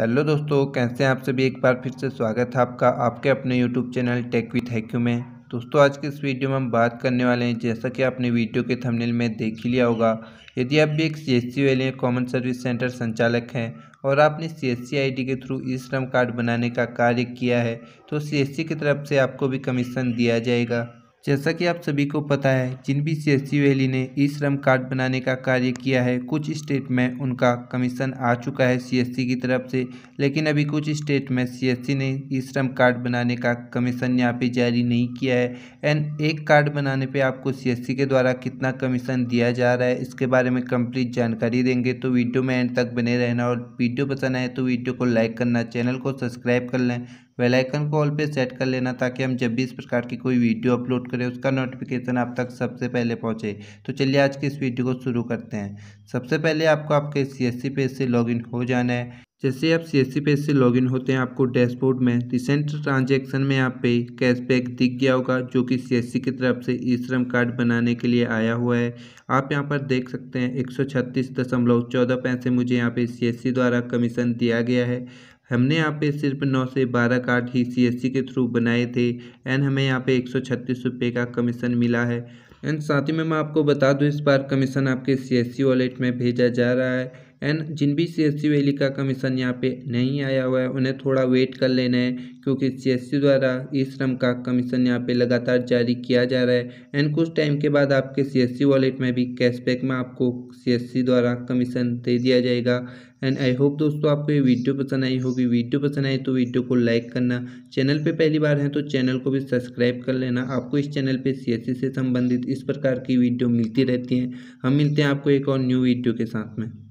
hello दोस्तों कैसे हैं आप सभी एक बार फिर से स्वागत है आपका आपके अपने यूट्यूब चैनल टेक विथ हैक्यू में दोस्तों आज के इस वीडियो में हम बात करने वाले हैं जैसा कि आपने वीडियो के थंबनेल में देख ही लिया होगा यदि आप भी एक सी एस सी वाले कॉमन सर्विस सेंटर संचालक हैं और आपने C S C I D के थ्रू ई श्रम कार्ड बनाने का कार्य किया है तो सी एस सी की तरफ से आपको भी कमीशन दिया जाएगा जैसा कि आप सभी को पता है जिन भी सी वैली ने ई श्रम कार्ड बनाने का कार्य किया है कुछ स्टेट में उनका कमीशन आ चुका है सी की तरफ से लेकिन अभी कुछ स्टेट में सी ने ई श्रम कार्ड बनाने का कमीशन यहाँ पे जारी नहीं किया है एंड एक कार्ड बनाने पे आपको सी के द्वारा कितना कमीशन दिया जा रहा है इसके बारे में कम्प्लीट जानकारी देंगे तो वीडियो में एंड तक बने रहना और वीडियो पसंद आए तो वीडियो को लाइक करना चैनल को सब्सक्राइब कर लें बेल आइकन को ऑल पे सेट कर लेना ताकि हम जब भी इस प्रकार की कोई वीडियो अपलोड करें उसका नोटिफिकेशन आप तक सबसे पहले पहुंचे तो चलिए आज की इस वीडियो को शुरू करते हैं सबसे पहले आपको आपके सी पेज से लॉगिन हो जाना है जैसे आप सी पेज से लॉगिन होते हैं आपको डैशबोर्ड में रिसेंट ट्रांजेक्शन में आप पे कैशबैक दिख गया होगा जो कि सी की तरफ से ई श्रम कार्ड बनाने के लिए आया हुआ है आप यहाँ पर देख सकते हैं एक सौ छत्तीस दशमलव चौदह पैसे मुझे यहाँ पे सी द्वारा कमीशन दिया गया है हमने यहाँ पे सिर्फ नौ से बारह कार्ड ही सीएससी के थ्रू बनाए थे एंड हमें यहाँ पे एक सौ छत्तीस रुपये का कमीशन मिला है एंड साथ ही में मैं आपको बता दूँ इस बार कमीशन आपके सीएससी वॉलेट में भेजा जा रहा है एंड जिन भी सी एस सी वैली का कमीशन यहाँ पे नहीं आया हुआ है उन्हें थोड़ा वेट कर लेना है क्योंकि सी एस सी द्वारा ई श्रम का कमीशन यहाँ पे लगातार जारी किया जा रहा है एंड कुछ टाइम के बाद आपके सी एस सी वॉलेट में भी कैशबैक में आपको सी एस सी द्वारा कमीशन दे दिया जाएगा एंड आई होप दोस्तों आपको ये वीडियो पसंद आई होगी वीडियो पसंद आई तो वीडियो को लाइक करना चैनल पे पहली बार हैं तो चैनल को भी सब्सक्राइब कर लेना आपको इस चैनल पे सी से संबंधित इस प्रकार की वीडियो मिलती रहती हैं हम मिलते हैं आपको एक और न्यू वीडियो के साथ में